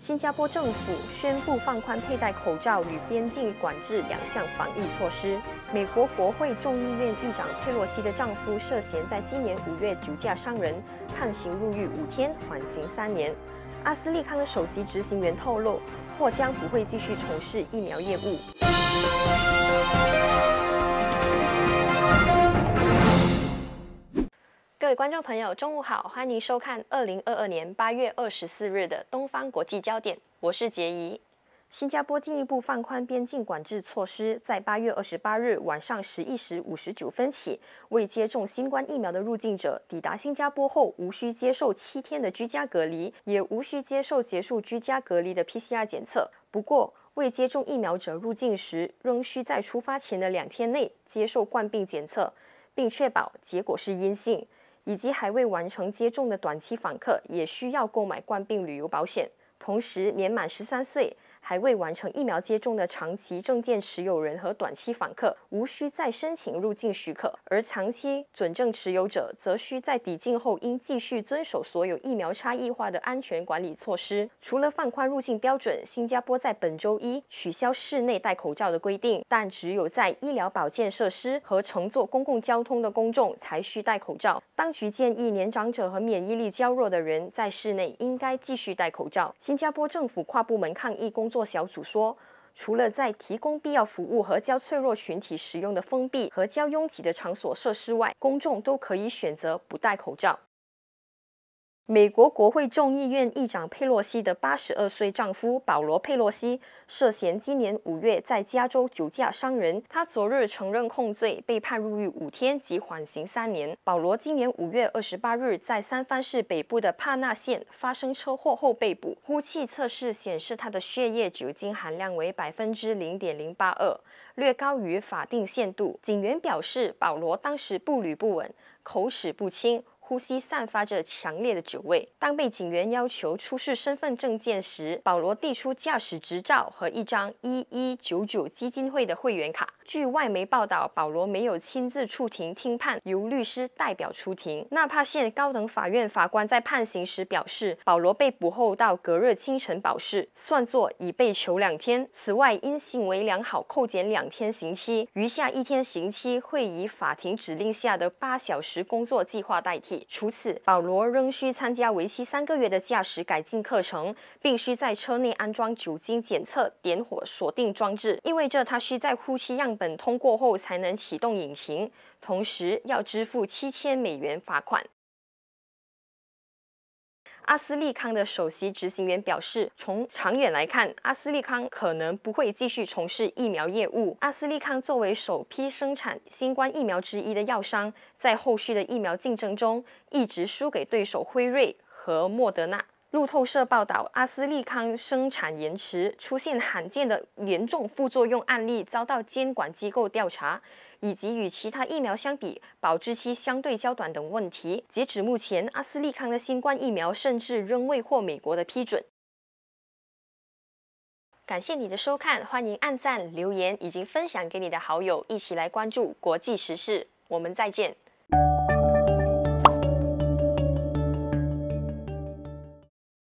新加坡政府宣布放宽佩戴口罩与边境管制两项防疫措施。美国国会众议院议长佩洛西的丈夫涉嫌在今年五月酒驾伤人，判刑入狱五天，缓刑三年。阿斯利康的首席执行员透露，或将不会继续从事疫苗业务。各位观众朋友，中午好，欢迎收看二零二二年八月二十四日的《东方国际焦点》，我是杰怡。新加坡进一步放宽边境管制措施，在八月二十八日晚上十一时五十九分起，未接种新冠疫苗的入境者抵达新加坡后，无需接受七天的居家隔离，也无需接受结束居家隔离的 PCR 检测。不过，未接种疫苗者入境时，仍需在出发前的两天内接受冠病检测，并确保结果是阴性。以及还未完成接种的短期访客也需要购买冠病旅游保险。同时，年满十三岁。还未完成疫苗接种的长期证件持有人和短期访客无需再申请入境许可，而长期准证持有者则需在抵境后应继续遵守所有疫苗差异化的安全管理措施。除了放宽入境标准，新加坡在本周一取消室内戴口罩的规定，但只有在医疗保健设施和乘坐公共交通的公众才需戴口罩。当局建议年长者和免疫力较弱的人在室内应该继续戴口罩。新加坡政府跨部门抗疫工。作小组说，除了在提供必要服务和较脆弱群体使用的封闭和较拥挤的场所设施外，公众都可以选择不戴口罩。美国国会众议院议长佩洛西的八十二岁丈夫保罗·佩洛西涉嫌今年五月在加州酒驾伤人。他昨日承认控罪，被判入狱五天及缓刑三年。保罗今年五月二十八日在三藩市北部的帕纳县发生车祸后被捕。呼气测试显示他的血液酒精含量为百分之零点零八二，略高于法定限度。警员表示，保罗当时步履不稳，口齿不清。呼吸散发着强烈的酒味。当被警员要求出示身份证件时，保罗递出驾驶执照和一张一一九九基金会的会员卡。据外媒报道，保罗没有亲自出庭听判，由律师代表出庭。纳帕县高等法院法官在判刑时表示，保罗被捕后到隔日清晨保释，算作已被囚两天。此外，因行为良好，扣减两天刑期，余下一天刑期会以法庭指令下的八小时工作计划代替。除此，保罗仍需参加为期三个月的驾驶改进课程，并需在车内安装酒精检测点火锁定装置，意味着他需在呼吸样本通过后才能启动引擎，同时要支付七千美元罚款。阿斯利康的首席执行员表示，从长远来看，阿斯利康可能不会继续从事疫苗业务。阿斯利康作为首批生产新冠疫苗之一的药商，在后续的疫苗竞争中一直输给对手辉瑞和莫德纳。路透社报道，阿斯利康生产延迟，出现罕见的严重副作用案例，遭到监管机构调查，以及与其他疫苗相比，保质期相对较短等问题。截止目前，阿斯利康的新冠疫苗甚至仍未获美国的批准。感谢你的收看，欢迎按赞、留言以及分享给你的好友，一起来关注国际时事。我们再见。